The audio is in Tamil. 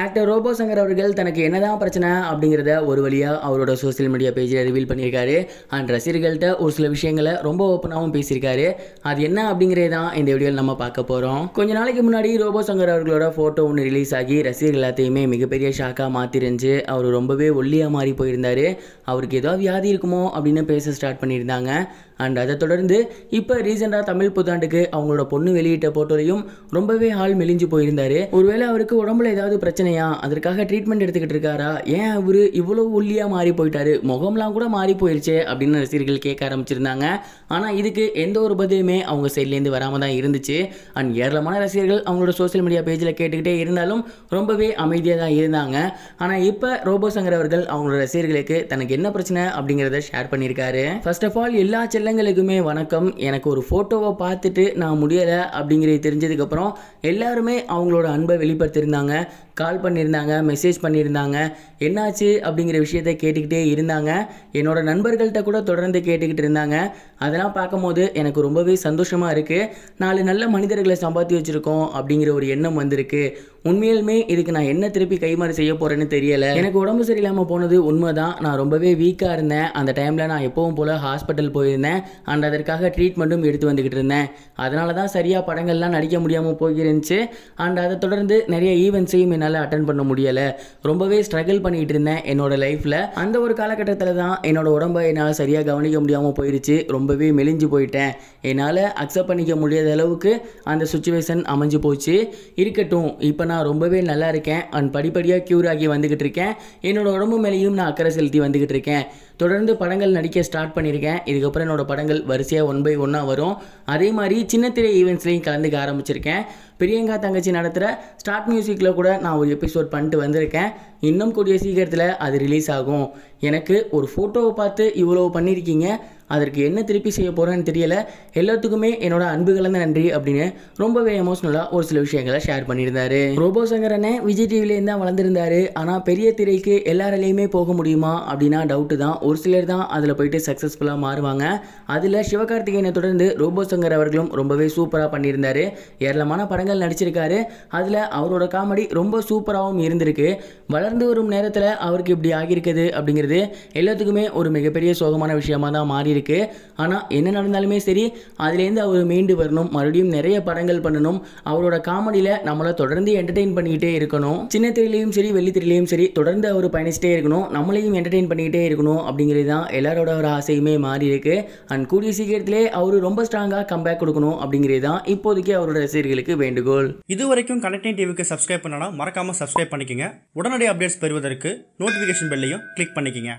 ஆக்டர் ரோபோ சங்கர் அவர்கள் தனக்கு என்னதான் பிரச்சனை அப்படிங்கிறத ஒரு வழியாக அவரோட சோசியல் மீடியா பேஜில் ரிவீல் பண்ணியிருக்காரு அண்ட் ரசிகர்கள்ட்ட ஒரு சில விஷயங்களை ரொம்ப ஓப்பனாகவும் பேசியிருக்காரு அது என்ன அப்படிங்கிறதே தான் இந்த வீடியோவில் நம்ம பார்க்க போகிறோம் கொஞ்ச நாளைக்கு முன்னாடி ரோபோ சங்கர் அவர்களோட ஃபோட்டோ ஒன்று ரிலீஸ் ஆகி ரசிகர் எல்லாத்தையுமே மிகப்பெரிய ஷாக்காக மாற்றிருந்துச்சு அவர் ரொம்பவே ஒல்லியாக மாறி போயிருந்தார் அவருக்கு ஏதோ வியாதி இருக்குமோ அப்படின்னு பேச ஸ்டார்ட் பண்ணியிருந்தாங்க அண்ட் அதை தொடர்ந்து இப்போ ரீசெண்டாக தமிழ் புத்தாண்டுக்கு அவங்களோட பொண்ணு வெளியிட்ட போட்டோலையும் ரொம்பவே ஆள் மெலிஞ்சு போயிருந்தார் ஒருவேளை அவருக்கு உடம்புல ஏதாவது பிரச்சனையா அதற்காக ட்ரீட்மெண்ட் எடுத்துக்கிட்டு இருக்காரா ஏன் அவர் இவ்வளோ உள்ளியாக மாறி போயிட்டாரு முகம்லாம் கூட மாறி போயிருச்சே அப்படின்னு ரசிகர்கள் கேட்க ஆரம்பிச்சிருந்தாங்க ஆனால் இதுக்கு எந்த ஒரு பதிலுமே அவங்க சைட்லேருந்து வராமல் தான் இருந்துச்சு அண்ட் ஏராளமான ரசிகர்கள் அவங்களோட சோசியல் மீடியா பேஜில் கேட்டுக்கிட்டே இருந்தாலும் ரொம்பவே அமைதியாக தான் இருந்தாங்க ஆனால் இப்போ ரோபோ சங்கர் அவர்கள் அவங்களோட ரசிகர்களுக்கு தனக்கு என்ன பிரச்சனை அப்படிங்கிறத ஷேர் பண்ணியிருக்காரு ஃபர்ஸ்ட் ஆஃப் ஆல் எல்லா செல்ல எல்லாங்களுக்குமே வணக்கம் எனக்கு ஒரு ஃபோட்டோவை பார்த்துட்டு நான் முடியலை அப்படிங்கிறது தெரிஞ்சதுக்கப்புறம் எல்லாருமே அவங்களோட அன்பை வெளிப்படுத்தியிருந்தாங்க கால் பண்ணியிருந்தாங்க மெசேஜ் பண்ணியிருந்தாங்க என்னாச்சு அப்படிங்கிற விஷயத்த கேட்டுக்கிட்டே இருந்தாங்க என்னோடய நண்பர்கள்ட்ட கூட தொடர்ந்து கேட்டுக்கிட்டு இருந்தாங்க அதெல்லாம் பார்க்கும்போது எனக்கு ரொம்பவே சந்தோஷமாக இருக்குது நாலு நல்ல மனிதர்களை சம்பாத்தி வச்சுருக்கோம் அப்படிங்கிற ஒரு எண்ணம் வந்திருக்கு உண்மையிலுமே இதுக்கு நான் என்ன திருப்பி கைமாறு செய்ய போகிறேன்னு தெரியலை எனக்கு உடம்பு சரியில்லாமல் போனது உண்மை தான் நான் ரொம்பவே வீக்காக இருந்தேன் அந்த டைமில் நான் எப்பவும் போல் ஹாஸ்பிட்டல் போயிருந்தேன் அண்ட் அதற்காக ட்ரீட்மெண்ட்டும் எடுத்து வந்துக்கிட்டு இருந்தேன் அதனால தான் சரியாக படங்கள்லாம் நடிக்க முடியாமல் போயிருந்துச்சு அண்ட் அதை தொடர்ந்து நிறைய ஈவெண்ட்ஸையும் என்னால் அட்டன் பண்ண முடியலை ரொம்பவே ஸ்ட்ரகிள் பண்ணிகிட்டு இருந்தேன் என்னோடய லைஃப்பில் அந்த ஒரு காலகட்டத்தில் தான் என்னோட உடம்பை என்னால் சரியாக கவனிக்க முடியாமல் போயிருச்சு ரொம்பவே மெலிஞ்சு போயிட்டேன் என்னால் அக்செப்ட் பண்ணிக்க முடியாத அளவுக்கு அந்த சுச்சுவேஷன் அமைஞ்சு போச்சு இருக்கட்டும் இப்போ நான் ரொம்பவே நல்லா இருக்கேன் அண்ட் படிப்படியாக க்யூர் ஆகி வந்துக்கிட்டு இருக்கேன் என்னோட உடம்பு மேலேயும் நான் அக்கறை செலுத்தி வந்துக்கிட்டு இருக்கேன் தொடர்ந்து படங்கள் நடிக்க ஸ்டார்ட் பண்ணியிருக்கேன் இதுக்கப்புறம் என்னோடய படங்கள் வரிசையாக ஒன் பை ஒன்னாக வரும் அதே மாதிரி சின்ன திரை ஈவெண்ட்ஸ்லையும் கலந்துக்க ஆரம்பிச்சிருக்கேன் பிரியங்கா தங்கச்சி நடத்துகிற ஸ்டார்ட் மியூசிக்கில் கூட நான் ஒரு எபிசோட் பண்ணிட்டு வந்திருக்கேன் இன்னும் கூடிய சீக்கிரத்தில் அது ரிலீஸ் ஆகும் எனக்கு ஒரு ஃபோட்டோவை பார்த்து இவ்வளோ பண்ணியிருக்கீங்க அதற்கு என்ன திருப்பி செய்ய போகிறேன்னு தெரியலை எல்லாத்துக்குமே என்னோடய அன்பு கலந்த நன்றி அப்படின்னு ரொம்பவே எமோஷ்னலாக ஒரு சில விஷயங்களை ஷேர் பண்ணியிருந்தாரு ரோபோ சங்கரனே விஜய் டிவிலேருந்து தான் வளர்ந்துருந்தாரு ஆனால் பெரிய திரைக்கு எல்லாராலேயுமே போக முடியுமா அப்படின்னா டவுட்டு தான் ஒரு சிலர் தான் அதில் போயிட்டு சக்ஸஸ்ஃபுல்லாக மாறுவாங்க அதில் சிவகார்த்திகேயனை தொடர்ந்து ரோபோ சங்கர் அவர்களும் ரொம்பவே சூப்பராக பண்ணியிருந்தார் ஏராளமான படங்கள் நடிச்சிருக்காரு அதில் அவரோட காமெடி ரொம்ப சூப்பராகவும் இருந்திருக்கு வளர்ந்து வரும் நேரத்தில் அவருக்கு இப்படி ஆகியிருக்குது அப்படிங்கிறது எல்லாத்துக்குமே ஒரு மிகப்பெரிய சோகமான விஷயமாக தான் மாறியிருக்கு ஆனால் என்ன நடந்தாலுமே சரி அதுலேருந்து அவர் மீண்டு வரணும் மறுபடியும் நிறைய படங்கள் பண்ணணும் அவரோட காமெடியில் நம்மளை தொடர்ந்து என்டர்டெயின் பண்ணிக்கிட்டே இருக்கணும் சின்ன திரையிலையும் சரி வெள்ளி திரையிலையும் சரி தொடர்ந்து அவர் பயணிச்சிட்டே இருக்கணும் நம்மளையும் என்டர்டெயின் பண்ணிக்கிட்டே இருக்கணும் அப்படி அப்படிங்கிறது தான் எல்லாரோட ஒரு ஆசையுமே மாறி இருக்கு அண்ட் கூடிய சீக்கிரத்திலே அவர் ரொம்ப ஸ்ட்ராங்காக கம்பேக் கொடுக்கணும் அப்படிங்கிறது தான் இப்போதைக்கு அவரோட ரசிகர்களுக்கு வேண்டுகோள் இது வரைக்கும் கனெக்டிங் டிவிக்கு சப்ஸ்கிரைப் பண்ணனா மறக்காம சப்ஸ்கிரைப் பண்ணிக்கங்க உடனடி அப்டேட்ஸ் பெறுவதற்கு நோட்டிஃபிகேஷன் பெல்லையும் கிளிக் பண்ணிக்கங்க